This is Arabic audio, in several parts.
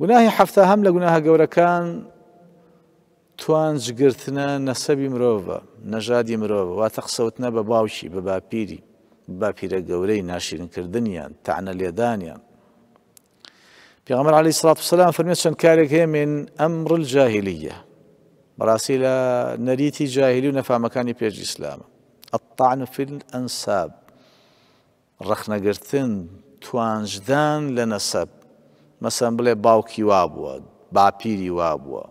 گوناهی حەفتە هەم لە گوناها گەورەکان توانجگرتنە نسبی مرۆڤە نجادی مرۆڤ و قسەوتنە بە باوشی بە گوری باپیرە کردنیان تعنا لیدانیان في پیغمبر عليه الصلاة والسلام فرمي شن كارك هي من أمر الجاهلية براسي لا نريتي جاهلي ونفع مكاني بيج إسلام الطعن في الأنساب رخنا توانج توانجدان لنسب مەسم بڵێ باوکی وا بووە باپیری وا با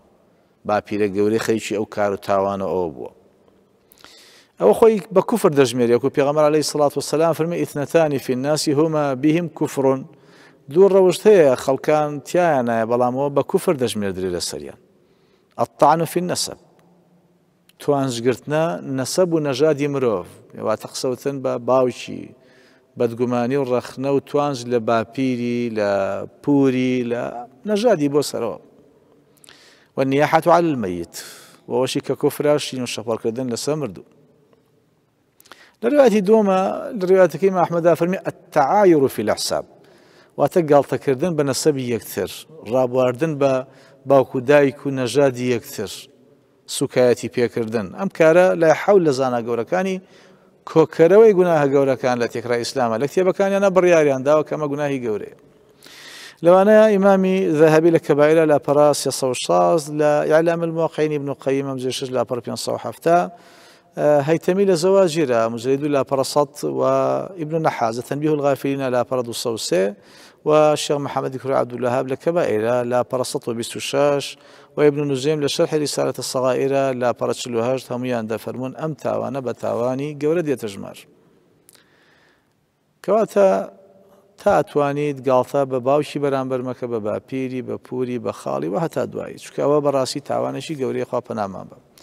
باپیرە گەورەی خەیکی او کار و او ئەو او ئەو با کفر درج دەژمێریەک و پیغمبر عەی سڵات و سەسلام فرمی فی الناس هما بهم کوفرون دوو ڕەوشت هەیە خەڵکان تایان بلامو با کفر درج دەژمێردرێ لە سەریان ئەتان و فین نەسب توانشگرتنە نەسەب و نەژادی مرۆڤ واتە قسەوتن بە باوکی بدگمانی و رخنه و توانج لە باپیری لە پوری و نەژادی بۆ سەرەوە والنياحة على الميت ووشي ككفر شخبار کردن لسه مردو لرواية دوما لرواية كيما أحمد فرمي التعاير في الأحساب واتقال تكردن بنسبي يكثر رابواردن با باوكو دايكو نجادي يكثر سكايتي بيكردن أم کارا لا حول زانا گورکانی کۆکەرەوەی گوناهە گەورەکان لە تێکرا ئیسلامە لە کتێبەکانیانە بڕیاریان داوە کەمە گوناهی گەورەیە لەوانەیە ئیمامی ذهبی لە کەبایرە لە پەراسی سە لە یاعلام المۆقعینی بن و قەیمەم زیشش لە پڕ 570 هيتمي لزواجرة مجلد لا برصد وابن النحاز تنبيه الغافلين لا برد الصوسي والشيخ محمد كرو عبد الوهاب لكبائرة لا برصد وبيستشاش وابن نزيم لشرح رسالة الصغائرة لا برتش الوهاج هميان دفرمون أم تاوانا بتاواني قورد يتجمر كواتا تا به باوشی بە باوکی بەرامبەرمەکە بە باپیری به پوری به خالی و هەتا دوایی براسی توانشی گوری گەورەی خواپەنامان بە